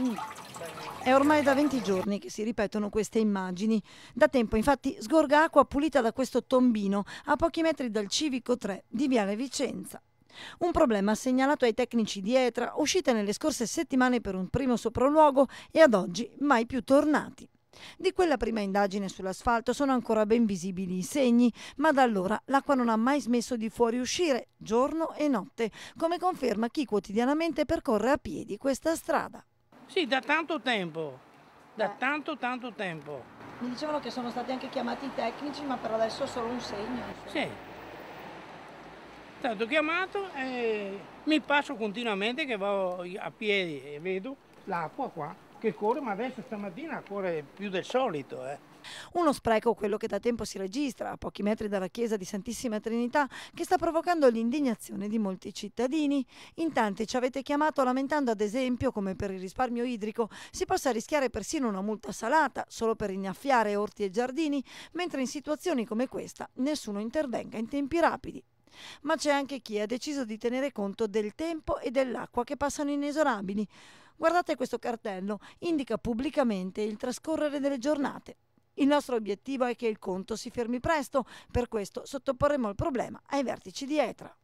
Mm. È ormai da 20 giorni che si ripetono queste immagini. Da tempo infatti sgorga acqua pulita da questo tombino a pochi metri dal civico 3 di Viale Vicenza. Un problema segnalato ai tecnici di ETRA, uscite nelle scorse settimane per un primo sopralluogo e ad oggi mai più tornati. Di quella prima indagine sull'asfalto sono ancora ben visibili i segni, ma da allora l'acqua non ha mai smesso di fuoriuscire giorno e notte, come conferma chi quotidianamente percorre a piedi questa strada. Sì, da tanto tempo, da eh. tanto tanto tempo. Mi dicevano che sono stati anche chiamati i tecnici, ma per adesso è solo un segno. Sì. È stato chiamato e mi passo continuamente che vado a piedi e vedo l'acqua qua che corre, ma adesso stamattina corre più del solito. Eh. Uno spreco quello che da tempo si registra a pochi metri dalla chiesa di Santissima Trinità che sta provocando l'indignazione di molti cittadini. In tanti ci avete chiamato lamentando ad esempio come per il risparmio idrico si possa rischiare persino una multa salata solo per innaffiare orti e giardini, mentre in situazioni come questa nessuno intervenga in tempi rapidi ma c'è anche chi ha deciso di tenere conto del tempo e dell'acqua che passano inesorabili. Guardate questo cartello, indica pubblicamente il trascorrere delle giornate. Il nostro obiettivo è che il conto si fermi presto, per questo sottoporremo il problema ai vertici di ETRA.